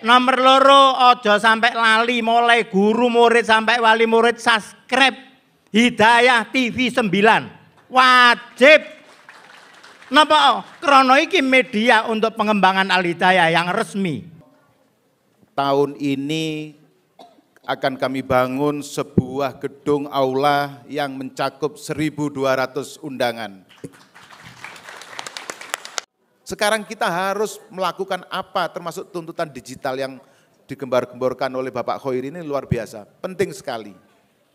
Nomor loro ojo sampai lali mulai guru murid sampai wali murid subscribe Hidayah TV 9. Wajib. Napa krono iki media untuk pengembangan Al yang resmi. Tahun ini akan kami bangun sebuah gedung aula yang mencakup 1200 undangan. Sekarang kita harus melakukan apa termasuk tuntutan digital yang digembar-gemborkan oleh Bapak Khoir ini luar biasa. Penting sekali.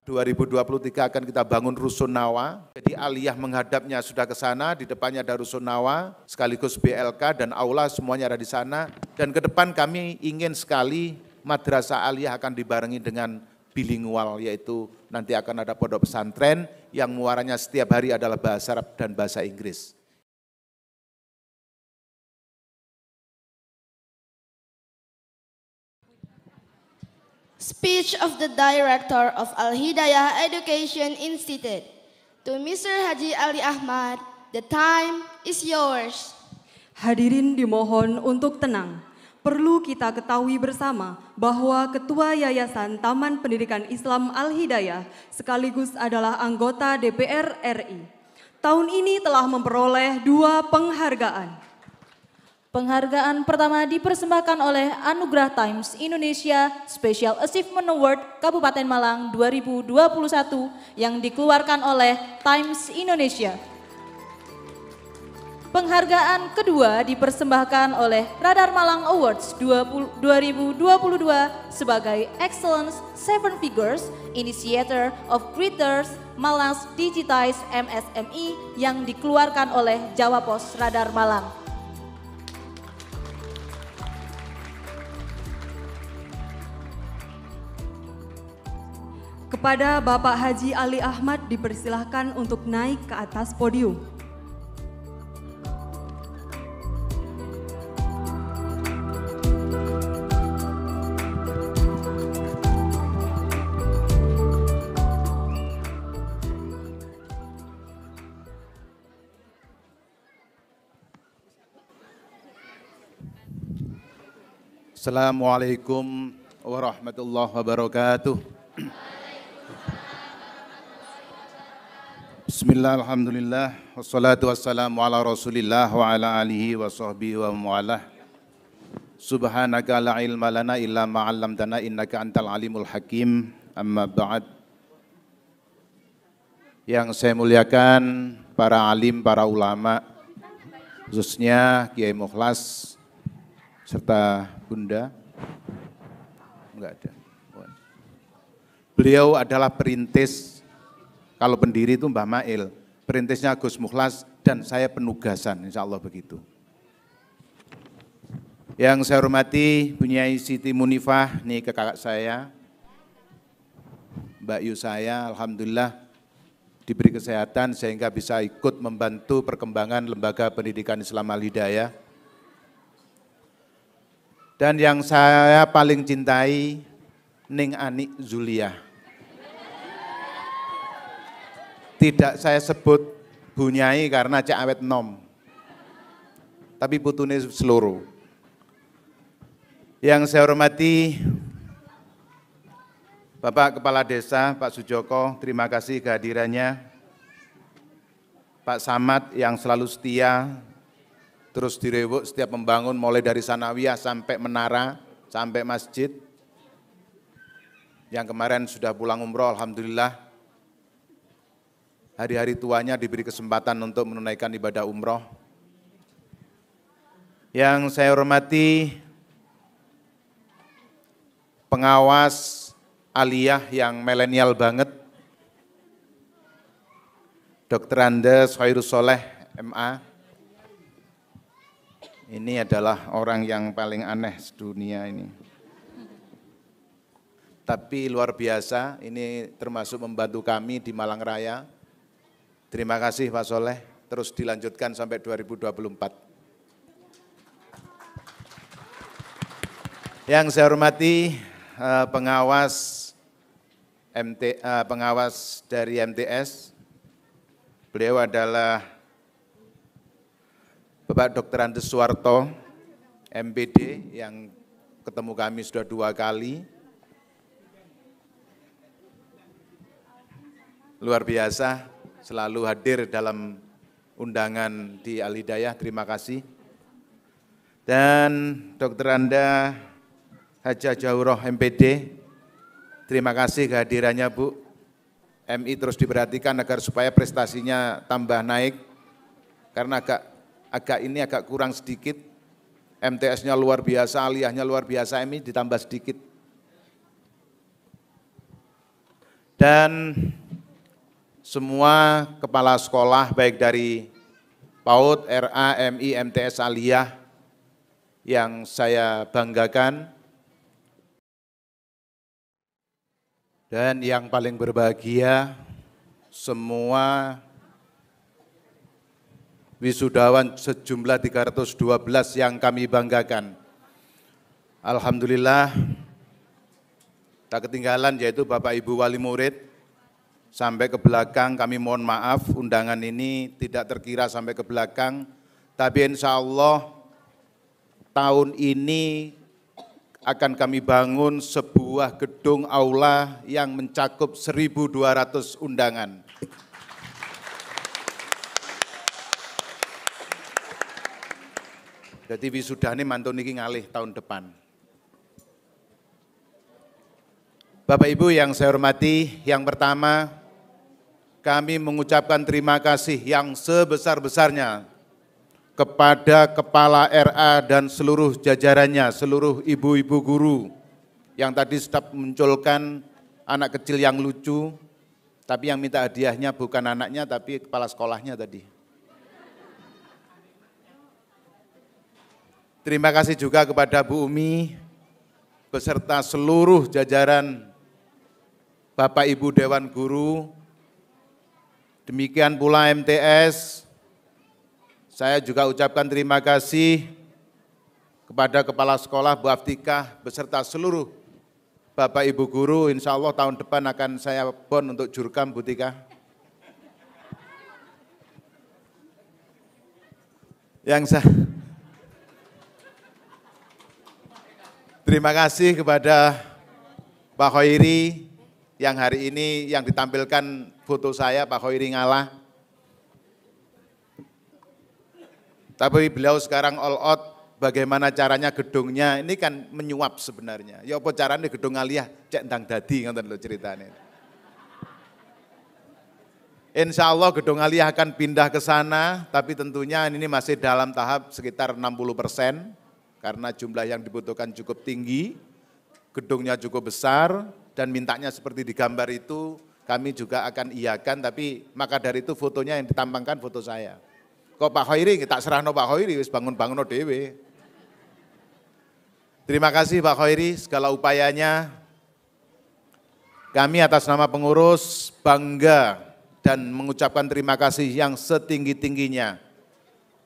2023 akan kita bangun rusunawa Jadi aliyah menghadapnya sudah ke sana, di depannya ada Rusunawa, sekaligus BLK dan aula semuanya ada di sana. Dan ke depan kami ingin sekali madrasah aliyah akan dibarengi dengan bilingual yaitu nanti akan ada pondok pesantren yang muaranya setiap hari adalah bahasa Arab dan bahasa Inggris. Speech of the Director of Al Hidayah Education Institute. To Mr. Haji Ali Ahmad, the time is yours. Hadirin dimohon untuk tenang. Perlu kita ketahui bersama bahwa Ketua Yayasan Taman Pendidikan Islam Al-Hidayah sekaligus adalah anggota DPR RI. Tahun ini telah memperoleh dua penghargaan Penghargaan pertama dipersembahkan oleh Anugerah Times Indonesia Special Achievement Award Kabupaten Malang 2021 yang dikeluarkan oleh Times Indonesia. Penghargaan kedua dipersembahkan oleh Radar Malang Awards 20, 2022 sebagai Excellence Seven Figures Initiator of Creators Malang Digitized MSME yang dikeluarkan oleh Jawa Pos Radar Malang. Kepada Bapak Haji Ali Ahmad dipersilahkan untuk naik ke atas podium. Assalamualaikum warahmatullahi wabarakatuh. Bismillah, alhamdulillah, wassalatu wassalamu ala rasulillah wa ala alihi wa sahbihi wa mu'alah. Subhanaka la ilma lana illa ma'allamtana innaka antal alimul hakim, amma ba'd. Yang saya muliakan para alim, para ulama, khususnya Kiai Mukhlas, serta Bunda. Enggak ada. Beliau adalah perintis kalau pendiri itu Mbah Mail, perintisnya Gus Mukhlas dan saya penugasan, insya Allah begitu. Yang saya hormati Bunyai Siti Munifah, nih ke kakak saya, Mbak Yu saya, Alhamdulillah diberi kesehatan sehingga bisa ikut membantu perkembangan Lembaga Pendidikan Islam Al-Hidayah. Dan yang saya paling cintai, Ning Anik Zuliah. Tidak saya sebut bunyai karena cek awet nom. Tapi putune seluruh. Yang saya hormati Bapak Kepala Desa Pak Sujoko, terima kasih kehadirannya. Pak Samad yang selalu setia, terus direwuk setiap membangun mulai dari Sanawiyah sampai Menara, sampai Masjid. Yang kemarin sudah pulang umroh, Alhamdulillah hari-hari tuanya diberi kesempatan untuk menunaikan ibadah umroh. Yang saya hormati pengawas aliyah yang milenial banget, Dr. Andes Khairus Soleh, MA. Ini adalah orang yang paling aneh sedunia ini. Tapi luar biasa, ini termasuk membantu kami di Malang Raya Terima kasih Pak Soleh, terus dilanjutkan sampai 2024. Yang saya hormati eh, pengawas MT, eh, pengawas dari MTS, beliau adalah Bapak Dr. Andes Suwarto, MPD yang ketemu kami sudah dua kali. Luar biasa, selalu hadir dalam undangan di Al Hidayah. Terima kasih. Dan Dokter Anda Haja Jauroh MPD, terima kasih kehadirannya Bu. MI terus diperhatikan agar supaya prestasinya tambah naik karena agak agak ini agak kurang sedikit. MTS-nya luar biasa, aliyahnya luar biasa, MI ditambah sedikit. Dan semua kepala sekolah baik dari PAUD, RA, MI, MTS, Aliyah yang saya banggakan dan yang paling berbahagia semua wisudawan sejumlah 312 yang kami banggakan. Alhamdulillah tak ketinggalan yaitu Bapak Ibu wali murid sampai ke belakang. Kami mohon maaf undangan ini tidak terkira sampai ke belakang. Tapi insya Allah tahun ini akan kami bangun sebuah gedung aula yang mencakup 1.200 undangan. Jadi ini mantun niki ngalih tahun depan. Bapak Ibu yang saya hormati, yang pertama kami mengucapkan terima kasih yang sebesar-besarnya kepada Kepala RA dan seluruh jajarannya, seluruh ibu-ibu guru yang tadi sudah munculkan anak kecil yang lucu, tapi yang minta hadiahnya bukan anaknya tapi kepala sekolahnya tadi. Terima kasih juga kepada Bu Umi beserta seluruh jajaran Bapak Ibu Dewan Guru Demikian pula MTS, saya juga ucapkan terima kasih kepada Kepala Sekolah Bu Aftika beserta seluruh Bapak Ibu Guru, insya Allah tahun depan akan saya bon untuk jurkam Butika. Yang saya terima kasih kepada Pak Hoiri yang hari ini yang ditampilkan foto saya Pak Khairi ngalah. Tapi beliau sekarang all out bagaimana caranya gedungnya ini kan menyuap sebenarnya. Ya apa caranya gedung aliyah cek ndang dadi ngoten lo ceritanya. Insya Allah gedung aliyah akan pindah ke sana, tapi tentunya ini masih dalam tahap sekitar 60 persen, karena jumlah yang dibutuhkan cukup tinggi, gedungnya cukup besar, dan mintanya seperti di gambar itu, kami juga akan iakan, tapi maka dari itu fotonya yang ditampangkan foto saya. Kok Pak Hoiri, kita serah no Pak Hoiri, wis bangun-bangun dewe. Terima kasih Pak Hoiri, segala upayanya. Kami atas nama pengurus bangga dan mengucapkan terima kasih yang setinggi-tingginya.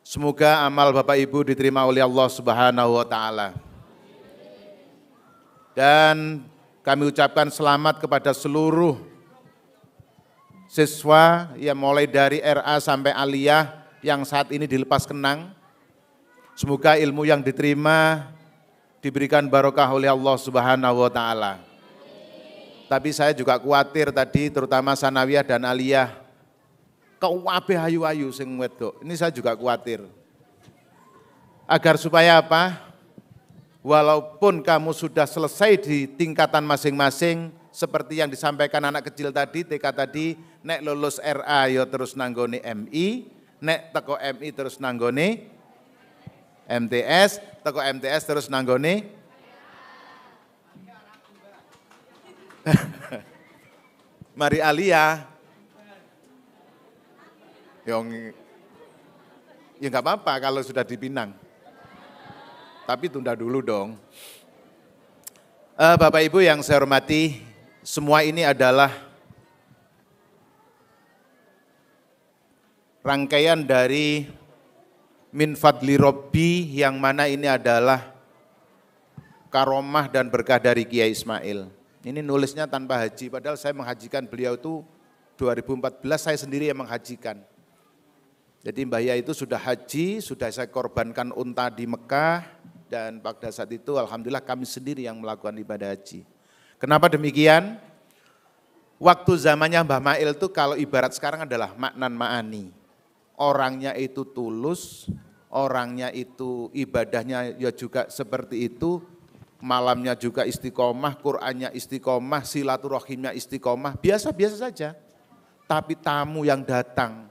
Semoga amal Bapak Ibu diterima oleh Allah Subhanahu wa taala. Dan kami ucapkan selamat kepada seluruh siswa ya mulai dari RA sampai aliyah yang saat ini dilepas kenang. Semoga ilmu yang diterima diberikan barokah oleh Allah Subhanahu wa taala. Tapi saya juga khawatir tadi terutama sanawiyah dan aliyah keuabe ayu-ayu sing wedok. Ini saya juga khawatir. Agar supaya apa? Walaupun kamu sudah selesai di tingkatan masing-masing, seperti yang disampaikan anak kecil tadi, TK tadi, nek lulus RA yo ya terus nanggone MI, nek teko MI terus nanggone MTS, teko MTS terus nanggone Mari Alia. Yang ya nggak apa-apa kalau sudah dipinang. Tapi tunda dulu dong. Uh, Bapak Ibu yang saya hormati, semua ini adalah rangkaian dari min fadli robbi yang mana ini adalah karomah dan berkah dari Kiai Ismail. Ini nulisnya tanpa haji, padahal saya menghajikan beliau itu 2014 saya sendiri yang menghajikan. Jadi Mbah Ya itu sudah haji, sudah saya korbankan unta di Mekah, dan pada saat itu Alhamdulillah kami sendiri yang melakukan ibadah haji. Kenapa demikian? Waktu zamannya Mbah Ma'il itu kalau ibarat sekarang adalah maknan ma'ani orangnya itu tulus, orangnya itu ibadahnya ya juga seperti itu, malamnya juga istiqomah, Qur'annya istiqomah, silaturahimnya istiqomah, biasa-biasa saja. Tapi tamu yang datang,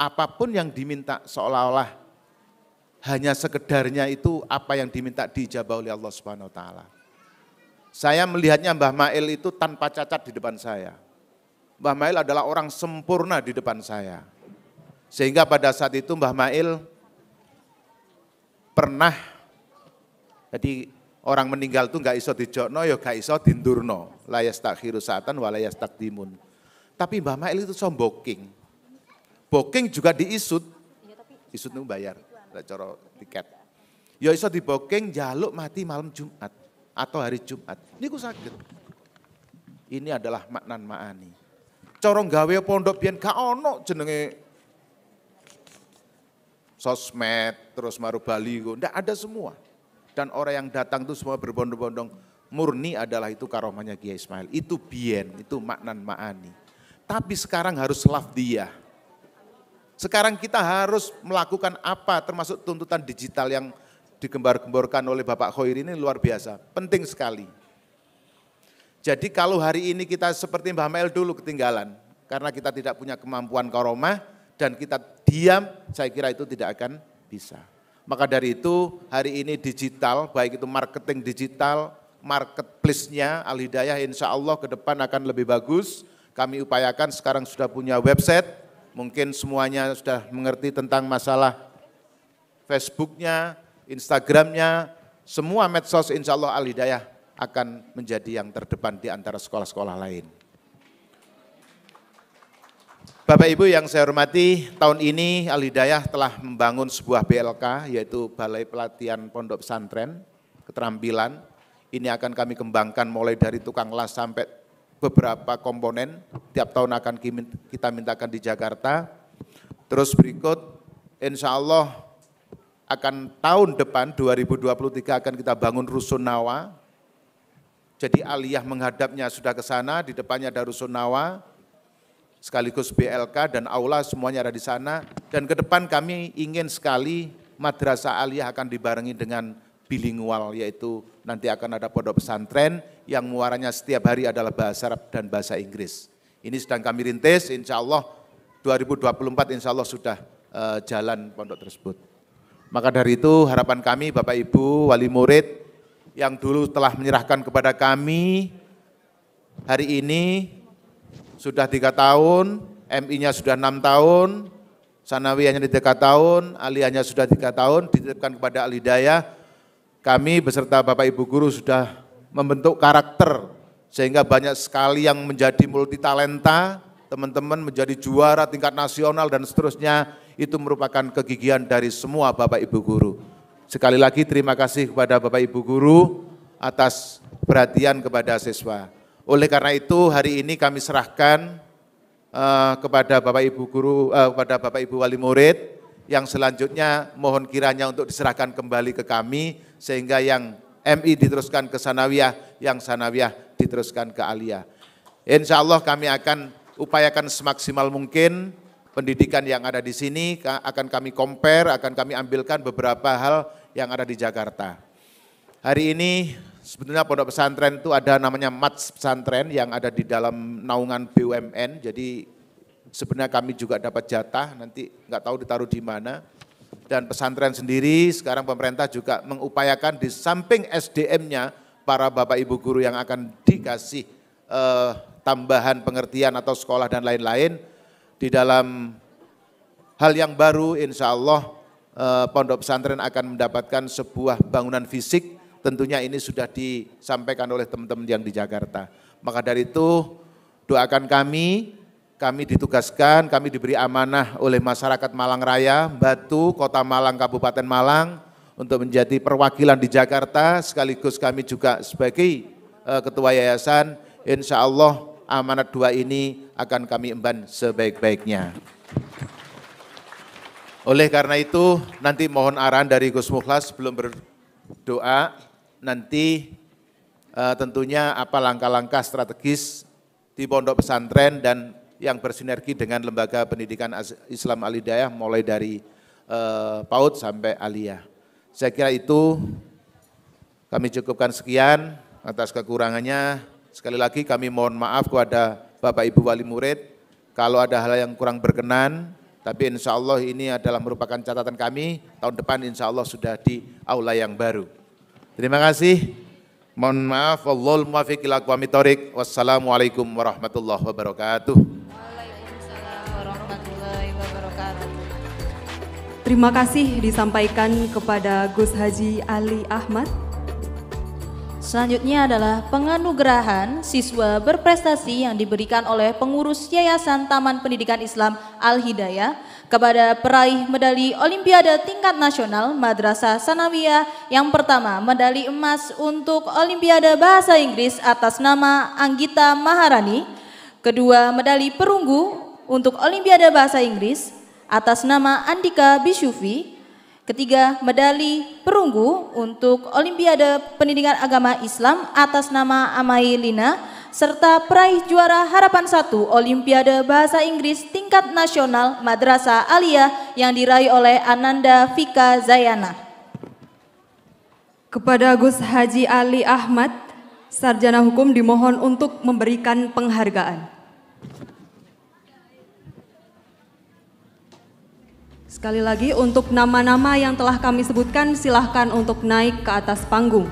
apapun yang diminta seolah-olah hanya sekedarnya itu apa yang diminta dijabah oleh Allah Subhanahu wa taala. Saya melihatnya Mbah Mail itu tanpa cacat di depan saya. Mbah Mail adalah orang sempurna di depan saya sehingga pada saat itu Mbah Mail pernah, jadi orang meninggal itu nggak iso dijokno, ya gak iso dindurno. Layas takhiru satan, walayas takdimun. Tapi Mbah Mail itu somboking. Booking juga diisut. Isut itu bayar, coro tiket. Ya iso diboking jaluk mati malam Jumat atau hari Jumat. Ini ku sakit. Ini adalah maknan maani. Corong gawe pondok biyen gak ono jenenge sosmed, terus maru Bali, enggak gitu. ada semua. Dan orang yang datang itu semua berbondong-bondong, murni adalah itu karomahnya Kiai Ismail. Itu bien, itu maknan ma'ani. Tapi sekarang harus dia Sekarang kita harus melakukan apa termasuk tuntutan digital yang digembar-gemborkan oleh Bapak Khoir ini luar biasa, penting sekali. Jadi kalau hari ini kita seperti Mbah Mel dulu ketinggalan, karena kita tidak punya kemampuan karomah, dan kita diam, saya kira itu tidak akan bisa. Maka dari itu hari ini digital, baik itu marketing digital, marketplace-nya Al-Hidayah insya Allah ke depan akan lebih bagus. Kami upayakan sekarang sudah punya website, mungkin semuanya sudah mengerti tentang masalah Facebook-nya, Instagram-nya, semua medsos insya Allah Al-Hidayah akan menjadi yang terdepan di antara sekolah-sekolah lain. Bapak Ibu yang saya hormati, tahun ini Al Hidayah telah membangun sebuah BLK yaitu Balai Pelatihan Pondok Pesantren Keterampilan. Ini akan kami kembangkan mulai dari tukang las sampai beberapa komponen tiap tahun akan kita mintakan di Jakarta. Terus berikut insya Allah akan tahun depan 2023 akan kita bangun rusunawa. Jadi aliyah menghadapnya sudah ke sana, di depannya ada Rusunawa sekaligus BLK dan aula semuanya ada di sana. Dan ke depan kami ingin sekali madrasah aliyah akan dibarengi dengan bilingual yaitu nanti akan ada pondok pesantren yang muaranya setiap hari adalah bahasa Arab dan bahasa Inggris. Ini sedang kami rintis, insya Allah 2024 insya Allah sudah uh, jalan pondok tersebut. Maka dari itu harapan kami Bapak Ibu, wali murid yang dulu telah menyerahkan kepada kami hari ini sudah tiga tahun, MI-nya sudah enam tahun, sanawiyahnya di tiga tahun, aliyahnya sudah tiga tahun, dititipkan kepada alidaya. Kami beserta Bapak Ibu Guru sudah membentuk karakter sehingga banyak sekali yang menjadi multi talenta, teman-teman menjadi juara tingkat nasional dan seterusnya itu merupakan kegigihan dari semua Bapak Ibu Guru. Sekali lagi terima kasih kepada Bapak Ibu Guru atas perhatian kepada siswa. Oleh karena itu hari ini kami serahkan uh, kepada Bapak Ibu guru uh, kepada Bapak Ibu wali murid yang selanjutnya mohon kiranya untuk diserahkan kembali ke kami sehingga yang MI diteruskan ke Sanawiyah, yang Sanawiyah diteruskan ke Alia Insya Allah kami akan upayakan semaksimal mungkin pendidikan yang ada di sini akan kami compare, akan kami ambilkan beberapa hal yang ada di Jakarta. Hari ini Sebenarnya pondok pesantren itu ada namanya mats pesantren yang ada di dalam naungan BUMN. Jadi sebenarnya kami juga dapat jatah, nanti nggak tahu ditaruh di mana. Dan pesantren sendiri sekarang pemerintah juga mengupayakan di samping SDM-nya para bapak ibu guru yang akan dikasih eh, tambahan pengertian atau sekolah dan lain-lain di dalam hal yang baru insya Allah eh, pondok pesantren akan mendapatkan sebuah bangunan fisik Tentunya ini sudah disampaikan oleh teman-teman yang di Jakarta. Maka dari itu doakan kami, kami ditugaskan, kami diberi amanah oleh masyarakat Malang Raya, Batu, Kota Malang, Kabupaten Malang, untuk menjadi perwakilan di Jakarta, sekaligus kami juga sebagai eh, Ketua Yayasan, insya Allah amanat dua ini akan kami emban sebaik-baiknya. Oleh karena itu, nanti mohon arahan dari Gus Mukhlas sebelum berdoa, nanti uh, tentunya apa langkah-langkah strategis di pondok pesantren dan yang bersinergi dengan lembaga pendidikan Islam Alidayah mulai dari uh, PAUD sampai Aliyah. Saya kira itu kami cukupkan sekian atas kekurangannya. Sekali lagi kami mohon maaf kepada Bapak Ibu Wali Murid kalau ada hal yang kurang berkenan, tapi insya Allah ini adalah merupakan catatan kami, tahun depan insya Allah sudah di aula yang baru. Terima kasih. Mohon maaf. Wallahul muwafiq ila aqwamit thoriq. Wassalamualaikum warahmatullahi wabarakatuh. Waalaikumsalam warahmatullahi wabarakatuh. Terima kasih disampaikan kepada Gus Haji Ali Ahmad. Selanjutnya adalah penganugerahan siswa berprestasi yang diberikan oleh pengurus Yayasan Taman Pendidikan Islam Al-Hidayah kepada peraih medali Olimpiade tingkat nasional Madrasah Sanawiyah yang pertama medali emas untuk Olimpiade Bahasa Inggris atas nama Anggita Maharani, kedua medali perunggu untuk Olimpiade Bahasa Inggris atas nama Andika Bisyufi ketiga medali perunggu untuk Olimpiade Pendidikan Agama Islam atas nama Amailina Lina, serta peraih juara harapan satu Olimpiade Bahasa Inggris tingkat nasional Madrasah Aliyah yang diraih oleh Ananda Fika Zayana. Kepada Gus Haji Ali Ahmad, Sarjana Hukum dimohon untuk memberikan penghargaan. Sekali lagi untuk nama-nama yang telah kami sebutkan silahkan untuk naik ke atas panggung.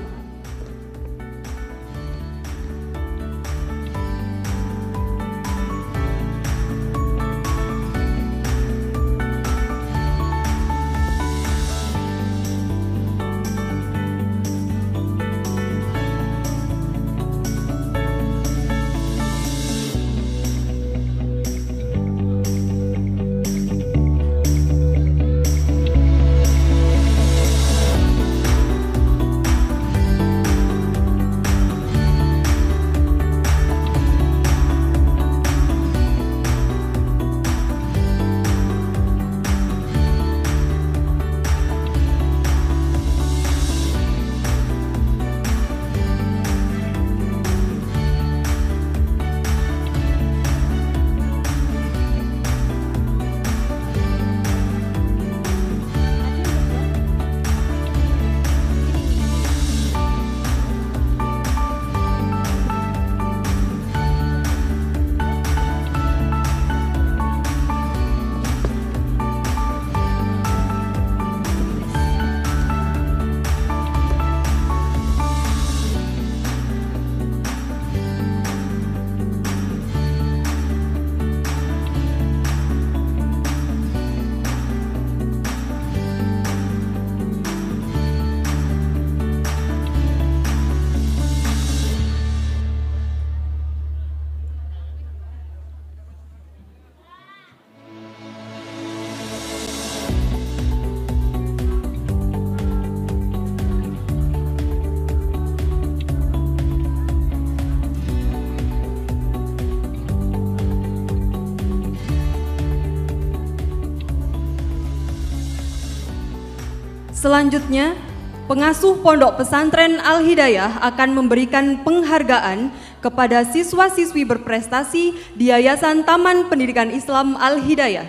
Selanjutnya, pengasuh Pondok Pesantren Al-Hidayah akan memberikan penghargaan kepada siswa-siswi berprestasi di Yayasan Taman Pendidikan Islam Al-Hidayah.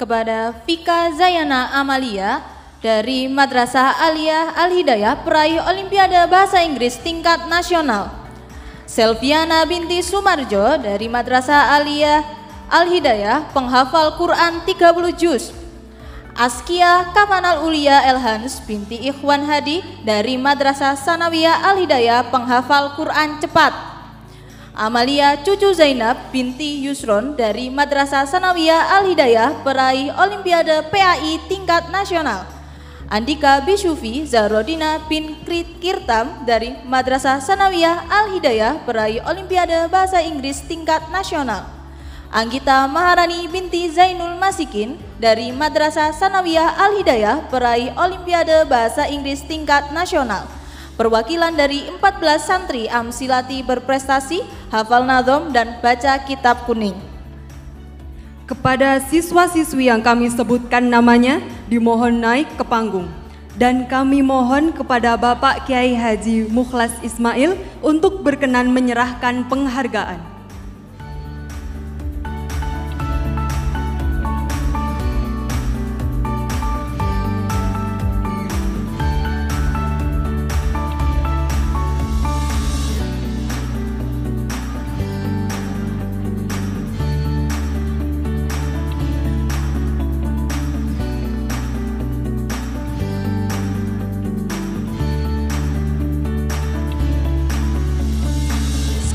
Kepada Fika Zayana Amalia dari Madrasah Aliyah Al-Hidayah peraih Olimpiade Bahasa Inggris tingkat nasional. Selviana binti Sumarjo dari Madrasah Aliyah Al-Hidayah penghafal Quran 30 juz Askia Kamanal Ulia Elhans binti Ikhwan Hadi dari Madrasah Sanawiyah Al Hidayah penghafal Quran cepat. Amalia cucu Zainab binti Yusron dari Madrasah Sanawiyah Al Hidayah peraih Olimpiade PAI tingkat nasional. Andika Bishufi Zarodina bin Krit Kirtam dari Madrasah Sanawiyah Al Hidayah peraih Olimpiade Bahasa Inggris tingkat nasional. Anggita Maharani binti Zainul Masikin dari Madrasah Sanawiyah Al-Hidayah peraih Olimpiade Bahasa Inggris tingkat nasional. Perwakilan dari 14 santri Amsilati berprestasi, hafal nadom dan baca kitab kuning. Kepada siswa-siswi yang kami sebutkan namanya, dimohon naik ke panggung. Dan kami mohon kepada Bapak Kiai Haji Mukhlas Ismail untuk berkenan menyerahkan penghargaan.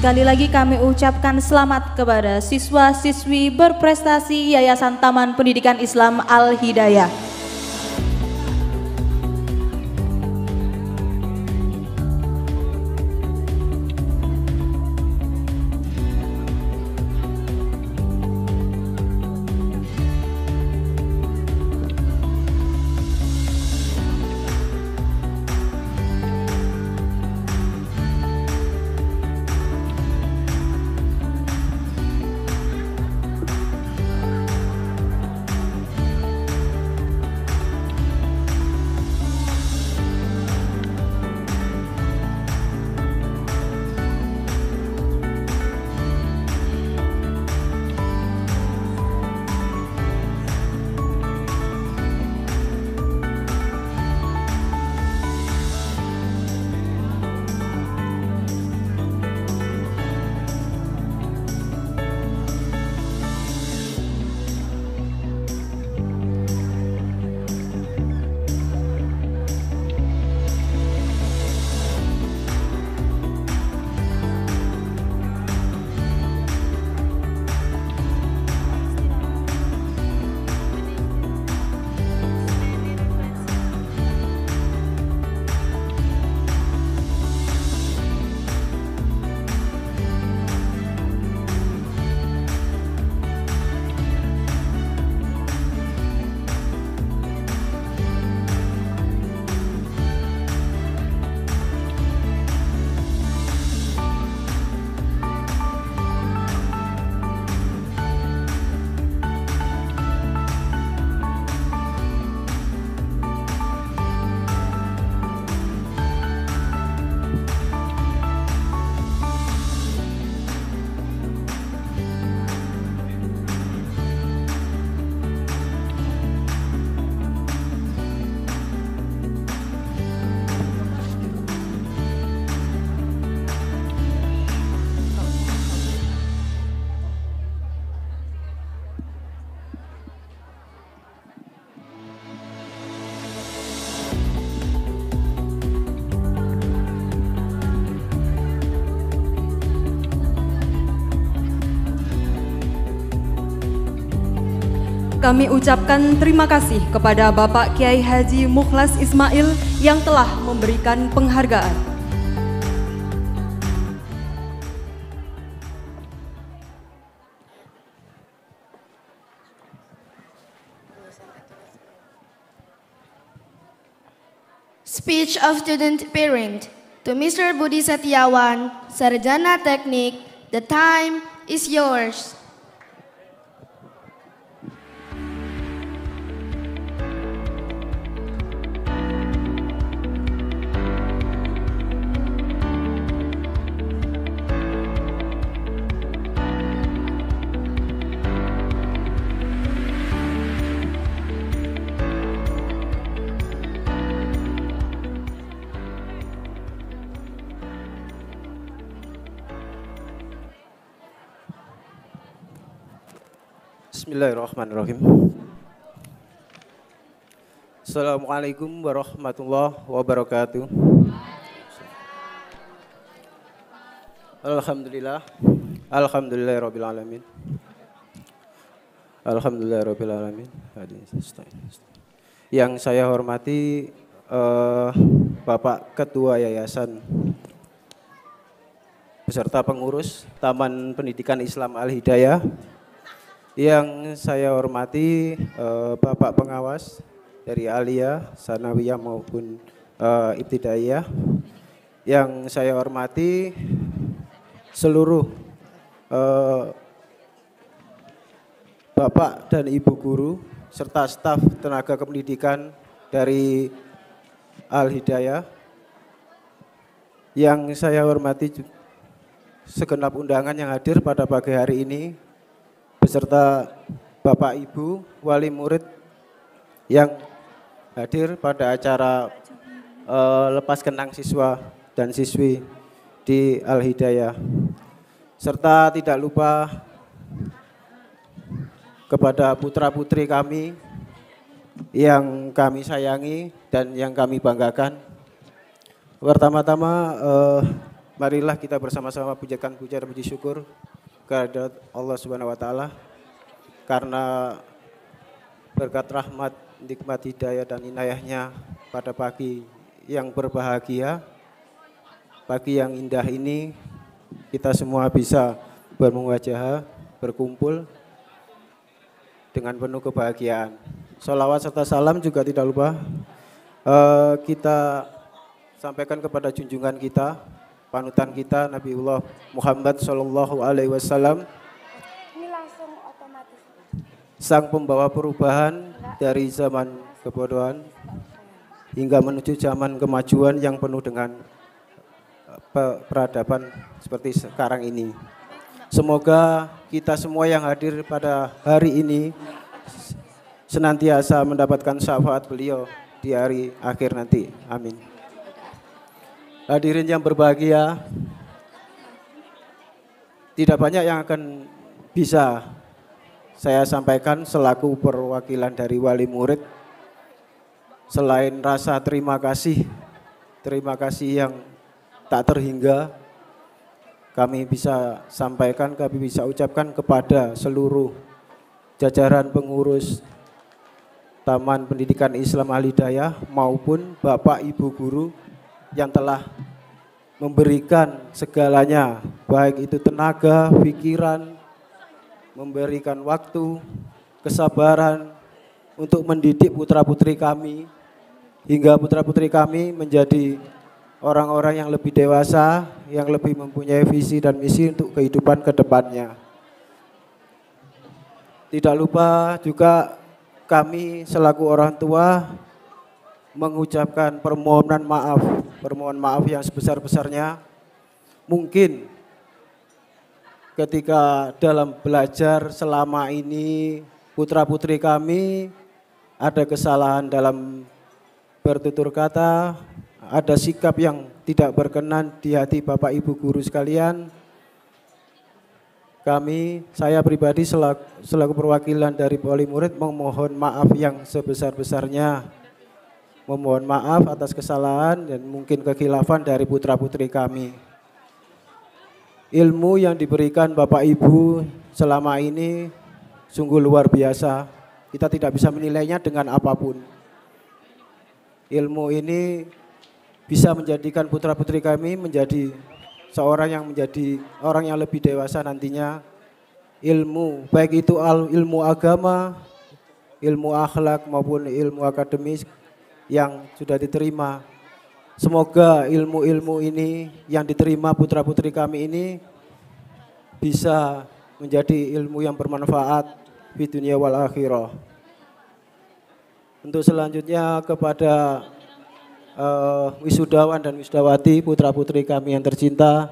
Sekali lagi kami ucapkan selamat kepada siswa-siswi berprestasi Yayasan Taman Pendidikan Islam Al-Hidayah. kami ucapkan terima kasih kepada Bapak Kiai Haji Mukhlas Ismail yang telah memberikan penghargaan. Speech of Student Parent to Mr. Budi Setiawan, Sarjana Teknik, the time is yours. Bismillahirrahmanirrahim. Assalamualaikum warahmatullahi wabarakatuh. Alhamdulillah. Alhamdulillah rabbil alamin. Alhamdulillah rabbil alamin. Yang saya hormati uh, Bapak Ketua Yayasan beserta pengurus Taman Pendidikan Islam Al Hidayah yang saya hormati uh, Bapak Pengawas dari Alia, Sanawiyah maupun uh, eh, Ibtidayah. Yang saya hormati seluruh uh, Bapak dan Ibu Guru serta staf tenaga kependidikan dari Al Hidayah. Yang saya hormati segenap undangan yang hadir pada pagi hari ini, beserta Bapak Ibu wali murid yang hadir pada acara uh, lepas kenang siswa dan siswi di Al Hidayah serta tidak lupa kepada putra-putri kami yang kami sayangi dan yang kami banggakan. Pertama-tama uh, marilah kita bersama-sama pujakan puja dan puji syukur kehadirat Allah Subhanahu wa taala karena berkat rahmat, nikmat hidayah dan inayahnya pada pagi yang berbahagia, pagi yang indah ini kita semua bisa bermuwajah, berkumpul dengan penuh kebahagiaan. Salawat serta salam juga tidak lupa uh, kita sampaikan kepada junjungan kita panutan kita Nabiullah Muhammad Shallallahu Alaihi Wasallam sang pembawa perubahan dari zaman kebodohan hingga menuju zaman kemajuan yang penuh dengan eh, peradaban seperti sekarang ini. Semoga kita semua yang hadir pada hari ini senantiasa mendapatkan syafaat beliau di hari akhir nanti. Amin. Hadirin yang berbahagia, tidak banyak yang akan bisa saya sampaikan selaku perwakilan dari wali murid. Selain rasa terima kasih, terima kasih yang tak terhingga, kami bisa sampaikan, kami bisa ucapkan kepada seluruh jajaran pengurus Taman Pendidikan Islam Alidayah maupun Bapak Ibu Guru yang telah memberikan segalanya, baik itu tenaga, pikiran, memberikan waktu, kesabaran untuk mendidik putra-putri kami hingga putra-putri kami menjadi orang-orang yang lebih dewasa, yang lebih mempunyai visi dan misi untuk kehidupan ke depannya. Tidak lupa juga kami selaku orang tua mengucapkan permohonan maaf bermohon maaf yang sebesar-besarnya. Mungkin ketika dalam belajar selama ini putra-putri kami ada kesalahan dalam bertutur kata, ada sikap yang tidak berkenan di hati Bapak Ibu guru sekalian. Kami, saya pribadi selaku, selaku perwakilan dari Poli Murid memohon maaf yang sebesar-besarnya. Memohon maaf atas kesalahan dan mungkin kekhilafan dari putra-putri kami. Ilmu yang diberikan Bapak Ibu selama ini sungguh luar biasa. Kita tidak bisa menilainya dengan apapun. Ilmu ini bisa menjadikan putra-putri kami menjadi seorang yang menjadi orang yang lebih dewasa nantinya. Ilmu, baik itu ilmu agama, ilmu akhlak maupun ilmu akademis yang sudah diterima. Semoga ilmu-ilmu ini yang diterima putra-putri kami ini bisa menjadi ilmu yang bermanfaat di dunia wal akhirah. Untuk selanjutnya kepada uh, wisudawan dan wisudawati putra-putri kami yang tercinta,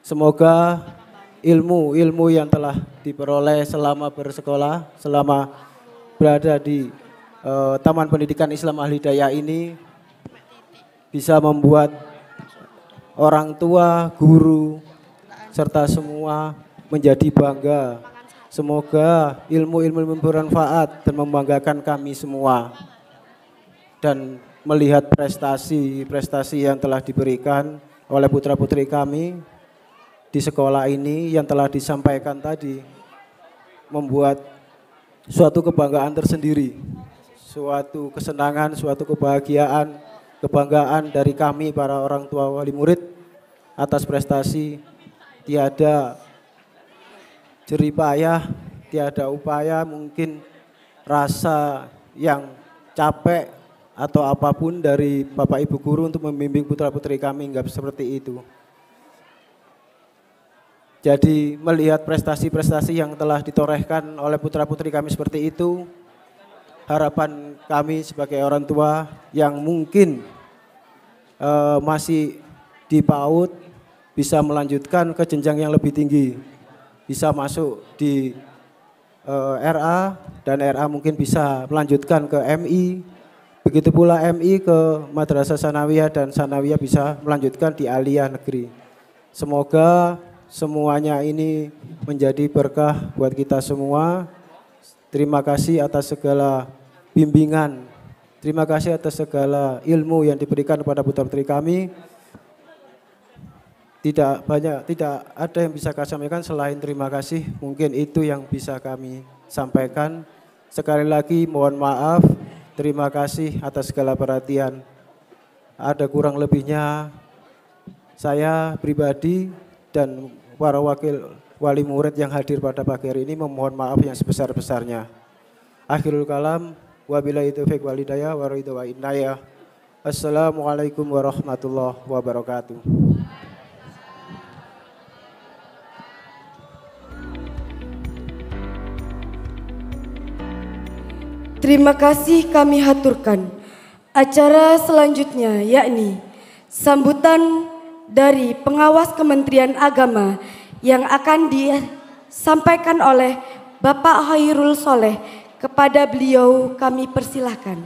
semoga ilmu-ilmu yang telah diperoleh selama bersekolah, selama berada di uh, Taman Pendidikan Islam Ahli Daya ini bisa membuat orang tua, guru, serta semua menjadi bangga. Semoga ilmu-ilmu bermanfaat dan membanggakan kami semua. Dan melihat prestasi-prestasi yang telah diberikan oleh putra-putri kami di sekolah ini yang telah disampaikan tadi membuat suatu kebanggaan tersendiri suatu kesenangan, suatu kebahagiaan, kebanggaan dari kami para orang tua wali murid atas prestasi tiada jeripayah, tiada upaya mungkin rasa yang capek atau apapun dari Bapak Ibu guru untuk membimbing putra-putri kami enggak seperti itu. Jadi melihat prestasi-prestasi yang telah ditorehkan oleh putra-putri kami seperti itu, harapan kami sebagai orang tua yang mungkin uh, masih di PAUD bisa melanjutkan ke jenjang yang lebih tinggi, bisa masuk di uh, eh, RA dan RA mungkin bisa melanjutkan ke MI. Begitu pula MI ke Madrasah Sanawiyah dan Sanawiyah bisa melanjutkan di Aliyah Negeri. Semoga semuanya ini menjadi berkah buat kita semua Terima kasih atas segala bimbingan. Terima kasih atas segala ilmu yang diberikan kepada putra-putri kami. Tidak banyak, tidak ada yang bisa kami sampaikan selain terima kasih. Mungkin itu yang bisa kami sampaikan. Sekali lagi mohon maaf. Terima kasih atas segala perhatian. Ada kurang lebihnya saya pribadi dan para wakil wali murid yang hadir pada pagi hari ini memohon maaf yang sebesar-besarnya. Akhirul kalam, wabillahi taufiq walidayah, waridha wa inayah. Assalamualaikum warahmatullahi wabarakatuh. Terima kasih kami haturkan. Acara selanjutnya yakni sambutan dari pengawas Kementerian Agama yang akan disampaikan oleh Bapak Hairul Soleh. Kepada beliau kami persilahkan.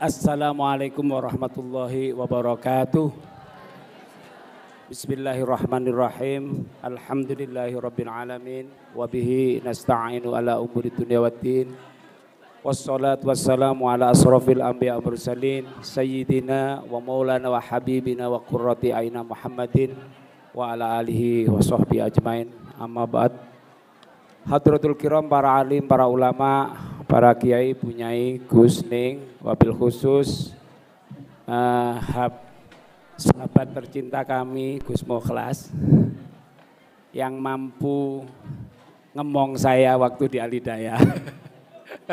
Assalamualaikum warahmatullahi wabarakatuh. Bismillahirrahmanirrahim. Alhamdulillahirrabbilalamin. Wabihi nasta'inu ala umuri wa din. Wassalatu wassalamu ala asrafil anbiya mursalin sayyidina wa maulana wa habibina wa kurrati aina Muhammadin wa ala alihi wa sahbihi ajmain. Amma ba'd. Hadratul kiram para alim, para ulama, para kiai, punyai, gusning, wabil khusus uh, hab sahabat tercinta kami Gus Mokhlas yang mampu ngemong saya waktu di Alidaya.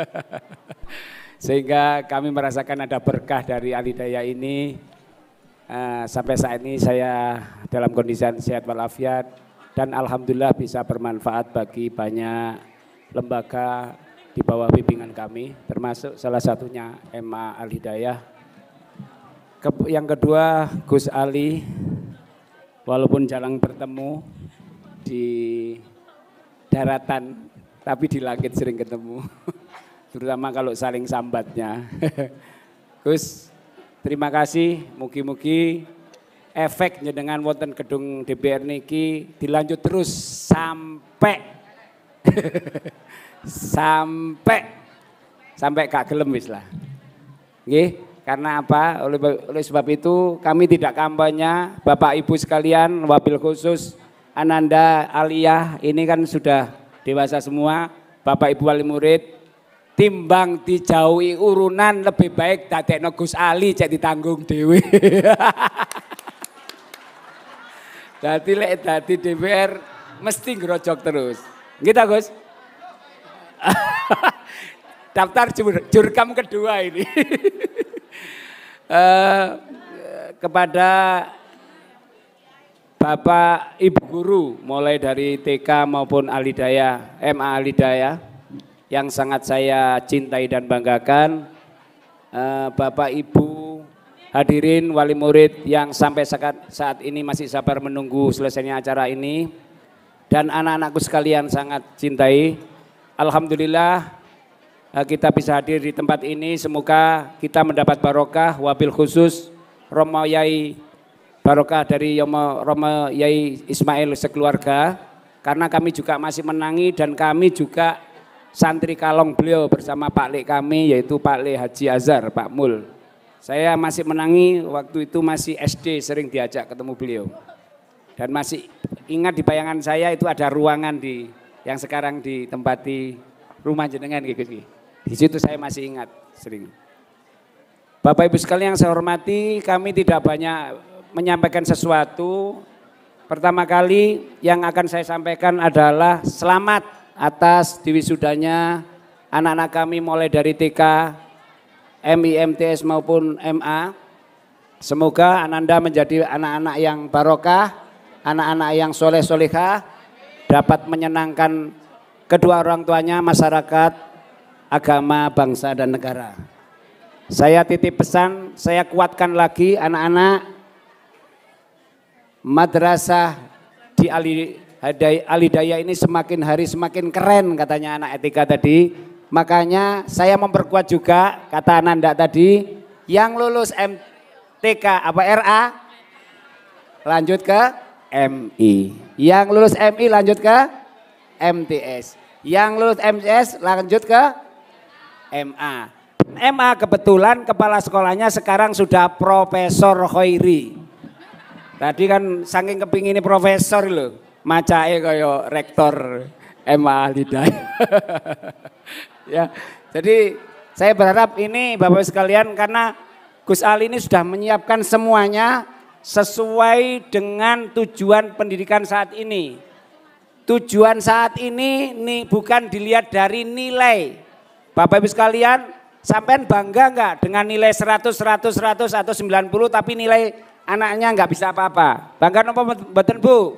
Sehingga kami merasakan ada berkah dari Alidaya ini. Eh, sampai saat ini saya dalam kondisi sehat walafiat dan alhamdulillah bisa bermanfaat bagi banyak lembaga di bawah bimbingan kami termasuk salah satunya Emma Alidaya yang kedua Gus Ali, walaupun jarang bertemu di daratan, tapi di langit sering ketemu. Terutama kalau saling sambatnya. Gus, terima kasih. Mugi-mugi efeknya dengan wonten gedung DPR niki dilanjut terus sampai sampai sampai kak gelem lah. Nggih. Karena apa? Oleh, oleh sebab itu kami tidak kampanye, Bapak Ibu sekalian, wabil khusus Ananda Aliyah ini kan sudah dewasa semua, Bapak Ibu wali murid, timbang dijauhi urunan lebih baik dadek Gus Ali jadi tanggung dewi. Dadi lek dadi DPR mesti ngerojok terus. Kita Gus. Daftar jur, jurkam kedua ini. eh, kepada Bapak Ibu Guru mulai dari TK maupun Alidaya, MA Alidaya yang sangat saya cintai dan banggakan. Eh, Bapak Ibu hadirin wali murid yang sampai saat ini masih sabar menunggu selesainya acara ini dan anak-anakku sekalian sangat cintai. Alhamdulillah Eh, kita bisa hadir di tempat ini. Semoga kita mendapat barokah wabil khusus Romo Yai barokah dari Yomo, Romo Yai Ismail sekeluarga. Karena kami juga masih menangi dan kami juga santri kalong beliau bersama Pak Lek kami yaitu Pak Lek Haji Azhar, Pak Mul. Saya masih menangi waktu itu masih SD sering diajak ketemu beliau. Dan masih ingat di bayangan saya itu ada ruangan di yang sekarang ditempati rumah jenengan gitu. gitu. Di situ saya masih ingat sering. Bapak Ibu sekalian yang saya hormati, kami tidak banyak menyampaikan sesuatu. Pertama kali yang akan saya sampaikan adalah selamat atas diwisudanya anak-anak kami mulai dari TK, MIMTS maupun MA. Semoga Ananda menjadi anak-anak yang barokah, anak-anak yang soleh-solehah, dapat menyenangkan kedua orang tuanya, masyarakat, agama, bangsa, dan negara. Saya titip pesan, saya kuatkan lagi anak-anak madrasah di Ali, Alidaya ini semakin hari semakin keren katanya anak etika tadi. Makanya saya memperkuat juga kata Nanda tadi yang lulus MTK apa RA lanjut ke MI. Yang lulus MI lanjut ke MTS. Yang lulus MTS lanjut ke MA. MA kebetulan kepala sekolahnya sekarang sudah Profesor Khairi. Tadi kan saking keping ini profesor loh, macae koyo rektor MA Lidah. ya, jadi saya berharap ini Bapak sekalian karena Gus Ali ini sudah menyiapkan semuanya sesuai dengan tujuan pendidikan saat ini. Tujuan saat ini nih bukan dilihat dari nilai, Bapak Ibu sekalian, sampean bangga nggak dengan nilai 100, 100, 100 atau 90 tapi nilai anaknya enggak bisa apa-apa? Bangga nopo mboten, Bu?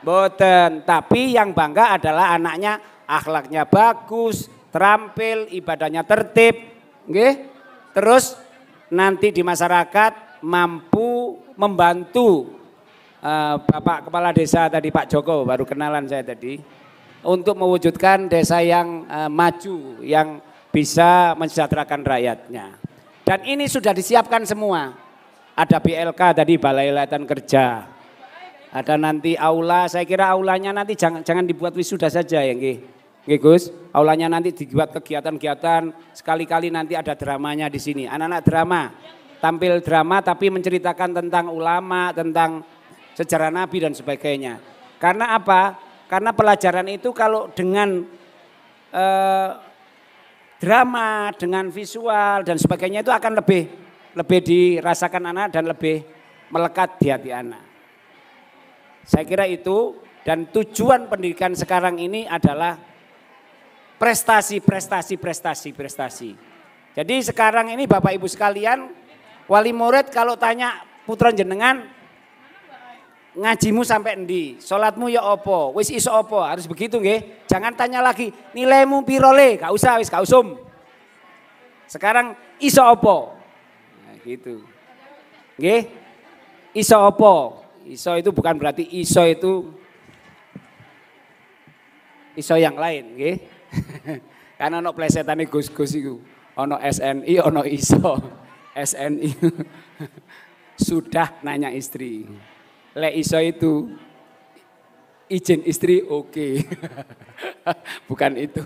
Mboten, tapi yang bangga adalah anaknya akhlaknya bagus, terampil, ibadahnya tertib, nggih. Terus nanti di masyarakat mampu membantu uh, Bapak Kepala Desa tadi Pak Joko baru kenalan saya tadi untuk mewujudkan desa yang uh, maju, yang bisa mensejahterakan rakyatnya. Dan ini sudah disiapkan semua. Ada BLK tadi Balai Latihan Kerja. Ada nanti aula, saya kira aulanya nanti jangan jangan dibuat wisuda saja ya nggih. Nggih Gus, aulanya nanti dibuat kegiatan-kegiatan, sekali-kali nanti ada dramanya di sini. Anak-anak drama, tampil drama tapi menceritakan tentang ulama, tentang sejarah Nabi dan sebagainya. Karena apa? Karena pelajaran itu kalau dengan eh, drama, dengan visual dan sebagainya itu akan lebih lebih dirasakan anak dan lebih melekat di hati anak. Saya kira itu dan tujuan pendidikan sekarang ini adalah prestasi, prestasi, prestasi, prestasi. Jadi sekarang ini Bapak Ibu sekalian, wali murid kalau tanya putra jenengan ngajimu sampai endi, sholatmu ya opo, wis iso opo, harus begitu nggih. Jangan tanya lagi, nilaimu pirole, gak usah wis gak usum. Sekarang iso opo. Nah, gitu. Nggih. Iso opo? Iso itu bukan berarti iso itu iso yang lain, nggih. Karena ono plesetane Gus-gus iku. Ono SNI, ono iso. SNI. Sudah nanya istri le iso itu izin istri oke. Okay. Bukan itu.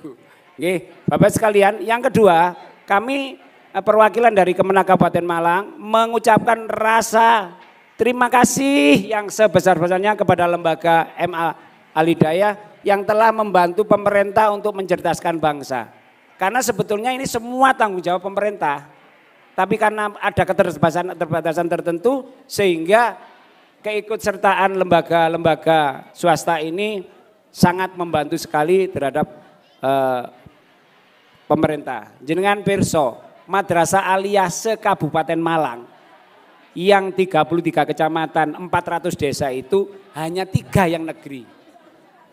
Oke, Bapak sekalian, yang kedua, kami eh, perwakilan dari Kemenang Kabupaten Malang mengucapkan rasa terima kasih yang sebesar-besarnya kepada lembaga MA Alidaya yang telah membantu pemerintah untuk mencerdaskan bangsa. Karena sebetulnya ini semua tanggung jawab pemerintah. Tapi karena ada keterbatasan-keterbatasan tertentu sehingga keikutsertaan lembaga-lembaga swasta ini sangat membantu sekali terhadap eh, pemerintah. Jenengan Perso, Madrasah Aliyah se-Kabupaten Malang yang 33 kecamatan, 400 desa itu hanya tiga yang negeri.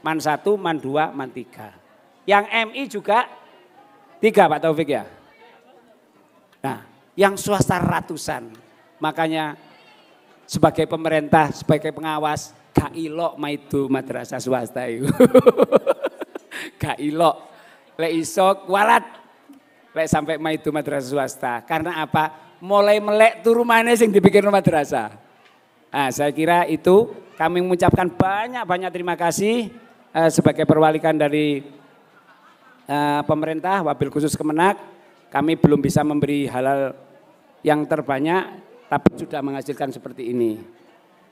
Man satu Man dua Man tiga Yang MI juga tiga Pak Taufik ya. Nah, yang swasta ratusan. Makanya sebagai pemerintah, sebagai pengawas, gak ilok itu madrasah swasta itu. gak ilok. Lek iso kualat. Lek sampai itu madrasah swasta. Karena apa? Mulai melek tuh rumahnya sing dibikin madrasah. Nah, saya kira itu kami mengucapkan banyak-banyak terima kasih eh, sebagai perwalikan dari eh, pemerintah, wabil khusus Kemenak. Kami belum bisa memberi halal yang terbanyak tapi sudah menghasilkan seperti ini.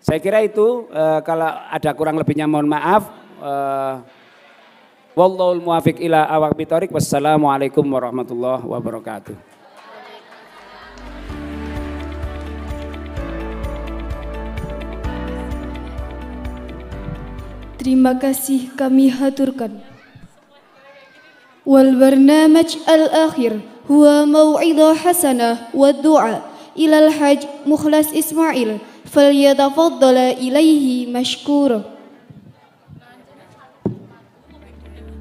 Saya kira itu uh, kalau ada kurang lebihnya mohon maaf. Uh, eh, Wallahul muwafiq ila awak bitorik. Wassalamualaikum warahmatullahi wabarakatuh. Terima kasih kami haturkan. Wal barnamaj al-akhir huwa mau'idah hasanah wa du'a. Ilal Haj Mukhlas Ismail, فليتفضل ilaihi mashkur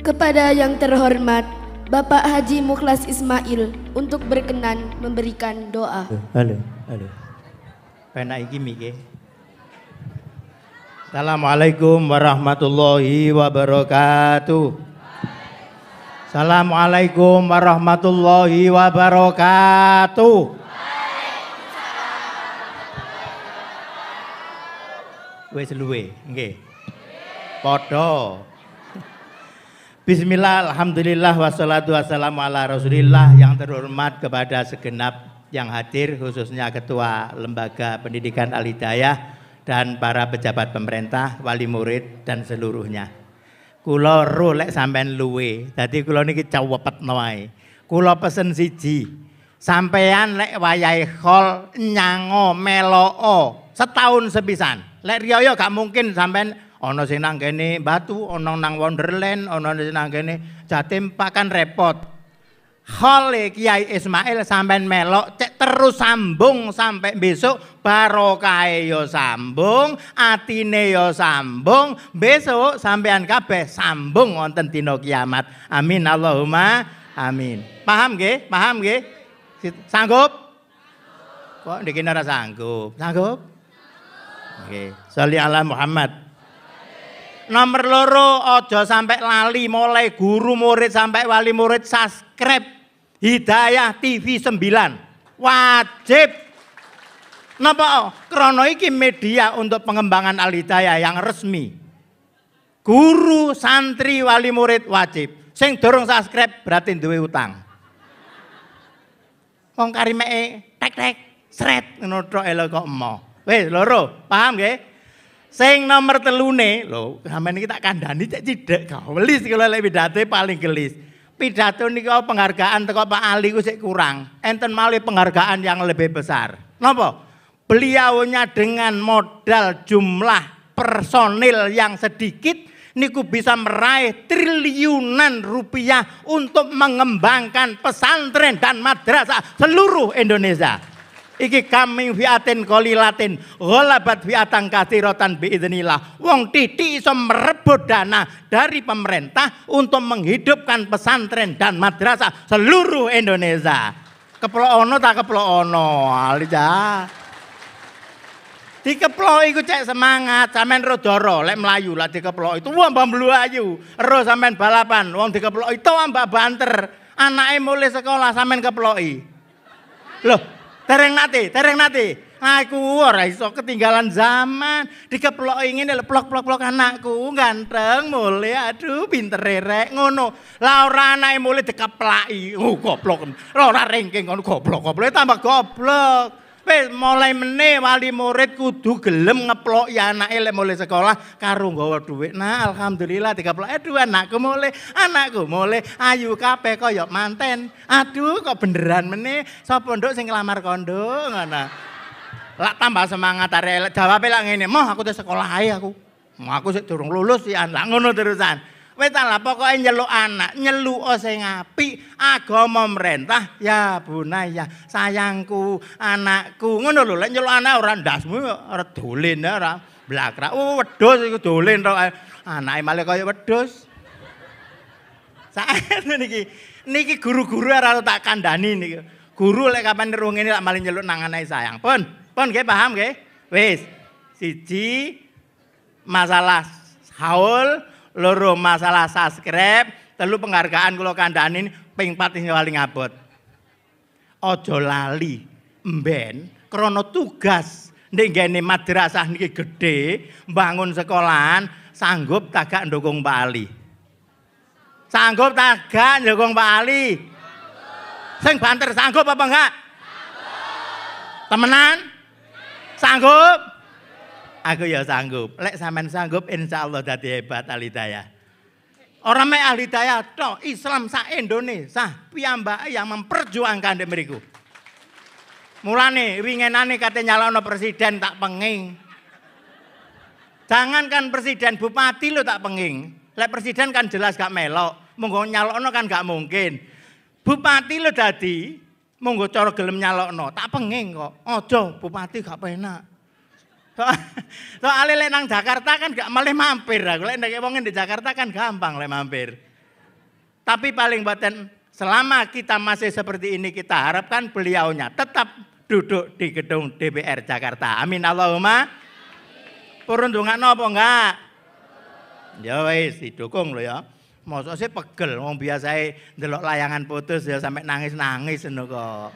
Kepada yang terhormat Bapak Haji Mukhlas Ismail untuk berkenan memberikan doa. Halo, eh, halo. Penak iki mike. Assalamualaikum warahmatullahi wabarakatuh. Assalamualaikum warahmatullahi wabarakatuh. Wis luwe, nggih. Padha. Bismillah, Alhamdulillah, wassalatu wassalamu ala rasulillah yang terhormat kepada segenap yang hadir khususnya Ketua Lembaga Pendidikan Alidayah dan para pejabat pemerintah, wali murid dan seluruhnya. Kulo rulek sampean luwe, jadi kulo niki cawepet noai. Kulo pesen siji, sampean lek wayahe khol nyango o setahun sepisan. Lek riyoyo gak mungkin sampean ono sing nang kene Batu, ono nang Wonderland, ono sing nang kene Jatim pakan repot. Khole Kiai Ismail samben melok cek terus sambung sampai besok barokahe yo ya sambung, atine yo ya sambung, besok sampean kabeh sambung wonten dina kiamat. Amin Allahumma amin. Paham nggih? Paham nggih? Sanggup? Kok ndek sanggup? Sanggup? Nggih. Sholli ala Muhammad. Nomor loro ojo sampai lali mulai guru murid sampai wali murid subscribe Hidayah TV 9. Wajib. Napa krono iki media untuk pengembangan Al yang resmi. Guru, santri, wali murid wajib. Sing dorong subscribe berarti duwe utang. Wong karimeke tek tek sret ngono tok kok emoh. Wes loro, paham nggih? Sing nomor telune, lho sampean iki tak kandhani cek cidek gawelis kalau lek pidatoe paling gelis. Pidato nika penghargaan teko Pak Ali ku sik kurang. Enten malih penghargaan yang lebih besar. Napa? Beliaunya dengan modal jumlah personil yang sedikit niku bisa meraih triliunan rupiah untuk mengembangkan pesantren dan madrasah seluruh Indonesia. Iki kami fiatin kolilatin Golabat rotan bi biidnillah Wong titi iso merebut dana dari pemerintah Untuk menghidupkan pesantren dan madrasah seluruh Indonesia Keplo ono tak keplo ono Alija keplo iku cek semangat, ro rodoro lek melayu lah keplo itu wong mblu ayu. ro samen balapan, wong di keplo itu mbak banter. Anak mulai sekolah samen keploi, Loh, Tereng nate, tereng nate. Aku nah, ora iso ketinggalan zaman. Dikeplok ingin lho plok-plok-plok anakku ganteng mulai aduh pinter rek ngono. Lah ora anake mulai dikeplaki. Oh goblok. Ora ranking kon goblok-goblok tambah goblok. Wis mulai mene, wali murid kudu gelem ya anake lek mulai sekolah karo nggawa dhuwit. Nah, alhamdulillah tiga dikeploke eh, aduh anakku mulai, anakku mulai ayu kabeh kaya manten. Aduh kok beneran mene, sapa nduk sing ngelamar kondo ngono. Lak tambah semangat arek jawabe lak ngene, "Moh aku te sekolah ae aku." Mau aku sik durung lulus ya, lak ngono terusan. Wis pokoknya nyeluk anak, nyeluk oseng oh api, agama merentah ya bunaya, sayangku, anakku. Ngono lho, lek nyeluk anak orang dasmu ora dolen ora blakrak. Oh wedhus iku dolen tok. Anake malah kaya wedos. Saene niki niki guru-guru ora tak kandani niki. Guru lek kapan neru ngene lak malah nyeluk nanganai sayang. pon, pon, nggih paham nggih? wes, Siji masalah haul loro masalah subscribe, telu penghargaan kula kandhani ping 4 sing paling abot. Aja lali mben krana tugas ning gene madrasah niki gedhe, mbangun sekolahan sanggup takak ndukung Pak Ali. Sanggup takak ndukung Pak Ali. Sing banter sanggup apa enggak? Temenan? Sanggup? aku ya sanggup. Lek sampean sanggup insya Allah dadi hebat Alitaya. Orang mek alidaya toh Islam sa Indonesia piyambake yang memperjuangkan demriku. Mulane wingenane kate nyalono presiden tak penging. Jangankan presiden bupati lo tak penging. Lek presiden kan jelas gak melok, monggo nyalono kan gak mungkin. Bupati lo dadi monggo cara gelem nyalokno, tak penging kok. Ojo bupati gak penak. Soalnya lek nang Jakarta kan gak malah mampir aku. Lek ndek wong di Jakarta kan gampang lek mampir. Tapi paling buatan selama kita masih seperti ini kita harapkan beliaunya tetap duduk di gedung DPR Jakarta. Amin Allahumma. Perundungan apa enggak? Ya wis didukung loh ya. Mosok sih pegel wong biasa delok layangan putus ya sampai nangis-nangis ngono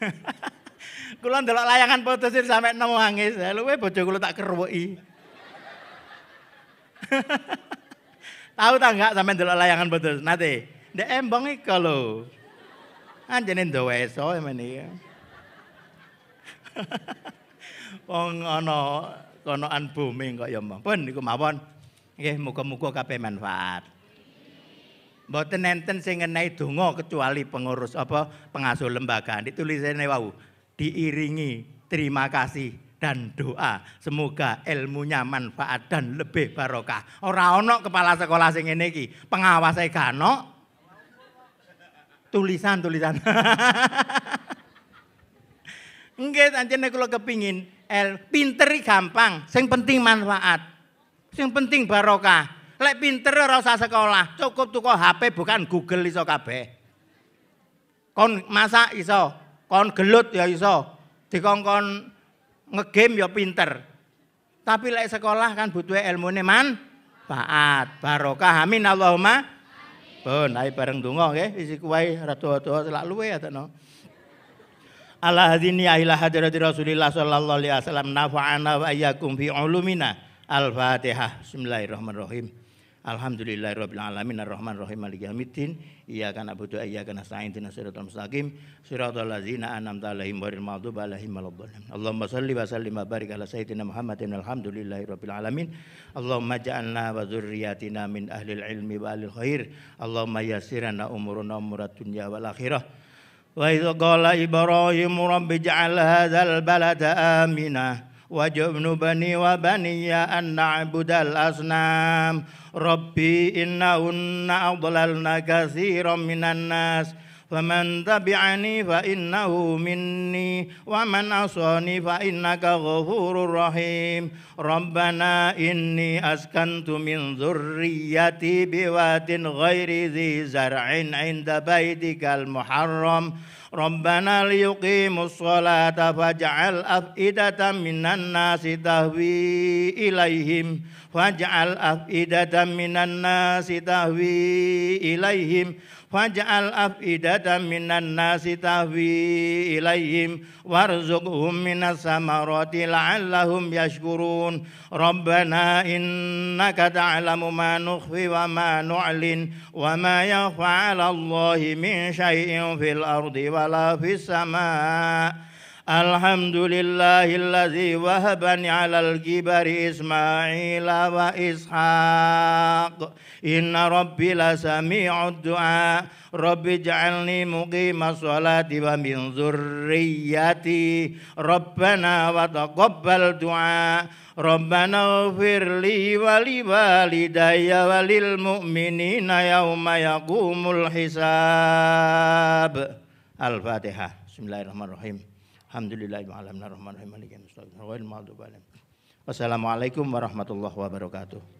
Kula ndelok layangan foto sir sampe nemu nangis. luwe bojo kula tak keruweki. Tahu tak enggak sampe ndelok layangan foto nate? Ndek embong iku lho. Anjene so emene iki. Wong ana konoan bumi kok ya mbah. Pun niku mawon. Nggih muga-muga kabeh manfaat. Mboten nenten sing ngenehi donga kecuali pengurus apa pengasuh lembaga. Ditulisene wau diiringi terima kasih dan doa. Semoga ilmunya manfaat dan lebih barokah. Ora ono kepala sekolah sing ngene iki, pengawase gano. Tulisan-tulisan. Nggih, anjene kula kepingin el pinter gampang, sing penting manfaat. Sing penting barokah. Lek pinter ora usah sekolah, cukup tuku HP bukan Google iso kabeh. Kon masak iso, kon gelut ya iso, dikongkon ngegame ya pinter. Tapi lek sekolah kan butuh ilmu ne manfaat, barokah. Amin Allahumma. Pun ayo bareng dungo ya, isi kuai ratu ratu selak luwe ya no. Ala hadini ahilah hadrati Rasulillah sallallahu alaihi wasallam nafa'ana wa iyyakum fi ulumina. Al-Fatihah. Bismillahirrahmanirrahim. Alhamdulillahirrabbilalamin Ar-Rahman Rahim Al-Yamitin Iyaka na'budu Iyaka nasta'in Tina siratul mustaqim Siratul lazina an'amta alaihim Waril ma'adub alaihim Waladhalim Allahumma salli wa sallim Wa barik ala sayyidina Muhammadin Alhamdulillahirrabbilalamin Allahumma ja'alna wa zurriyatina Min ahlil ilmi wa ahlil khair Allahumma yasirana umuruna umurat dunya wal akhirah Wa idha qala Ibrahim Rabbi ja'al hadzal balada aminah وجبن بني وبني أن نعبد الأصنام ربي إنهن أضللن كثيرا من الناس فمن تبعني فإنه مني ومن عصاني فإنك غفور رحيم ربنا إني أسكنت من ذريتي بواد غير ذي زرع عند بيتك المحرم Rabbana liyukimus sholata faja'al af'idata minan nasi tahwi ilayhim faja'al faj'al af'idatan minan nasi tahwi ilaihim warzuqhum minas samarati la'allahum yashkurun rabbana innaka ta'lamu ma nukhfi wa ma nu'lin wa ma yakhfa 'ala allahi min syai'in fil ardi wa la fis sama' Alhamdulillahillazi wahabani alal gibari Ismaila wa Ishaq Inna rabbi la sami'u du'a Rabbi ja'alni muqima sholati wa min zurriyati Rabbana wa taqabbal du'a Rabbana ufir li wa li walidayya wa lil mu'minina yawma yaqumul hisab Al-Fatiha Bismillahirrahmanirrahim Alhamdulillahirrahmanirrahim. Wassalamualaikum warahmatullahi wabarakatuh.